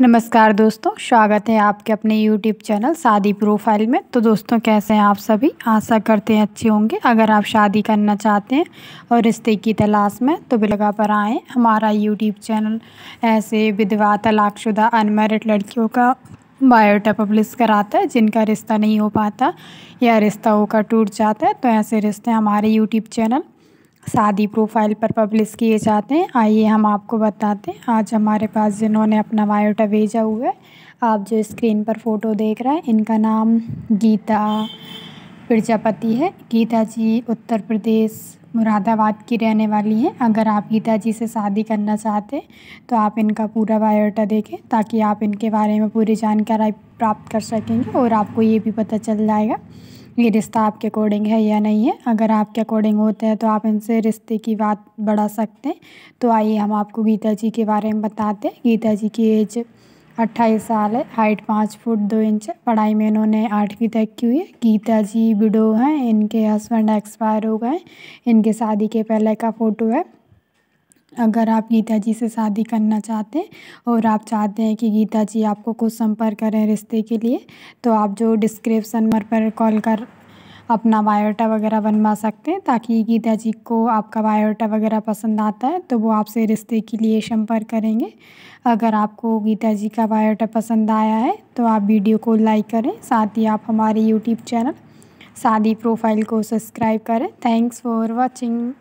नमस्कार दोस्तों स्वागत है आपके अपने YouTube चैनल शादी प्रोफाइल में तो दोस्तों कैसे हैं आप सभी आशा करते हैं अच्छे होंगे अगर आप शादी करना चाहते हैं और रिश्ते की तलाश में तो बिलगा पर आएँ हमारा YouTube चैनल ऐसे विधवा तलाकशुदा अनमेरिड लड़कियों का बायोटा पब्लिश कराता है जिनका रिश्ता नहीं हो पाता या रिश्ता होकर टूट जाता है तो ऐसे रिश्ते हमारे यूट्यूब चैनल शादी प्रोफाइल पर पब्लिश किए जाते हैं आइए हम आपको बताते हैं आज हमारे पास जिन्होंने अपना बायोटा भेजा हुआ है आप जो स्क्रीन पर फ़ोटो देख रहे हैं इनका नाम गीता प्रजापति है गीता जी उत्तर प्रदेश मुरादाबाद की रहने वाली हैं अगर आप गीता जी से शादी करना चाहते हैं तो आप इनका पूरा बायोटा देखें ताकि आप इनके बारे में पूरी जानकारी प्राप्त कर सकेंगे और आपको ये भी पता चल जाएगा ये रिश्ता आपके अकॉर्डिंग है या नहीं है अगर आपके अकॉर्डिंग होते हैं तो आप इनसे रिश्ते की बात बढ़ा सकते हैं तो आइए हम आपको गीता जी के बारे में बताते हैं गीता जी की एज अट्ठाईस साल है हाइट पाँच फुट दो इंच है पढ़ाई में इन्होंने आठवीं तक की हुई है गीता जी विडो हैं इनके हस्बैंड एक्सपायर हो गए इनके शादी के पहले का फ़ोटो है अगर आप गीता जी से शादी करना चाहते हैं और आप चाहते हैं कि गीता जी आपको कुछ संपर्क करें रिश्ते के लिए तो आप जो डिस्क्रिप्सन नंबर पर कॉल कर अपना बायोटा वगैरह बनवा सकते हैं ताकि गीता जी को आपका बायोटा वगैरह पसंद आता है तो वो आपसे रिश्ते के लिए संपर्क करेंगे अगर आपको गीता जी का बायोटा पसंद आया है तो आप वीडियो को लाइक करें साथ ही आप हमारे यूट्यूब चैनल शादी प्रोफाइल को सब्सक्राइब करें थैंक्स फॉर वॉचिंग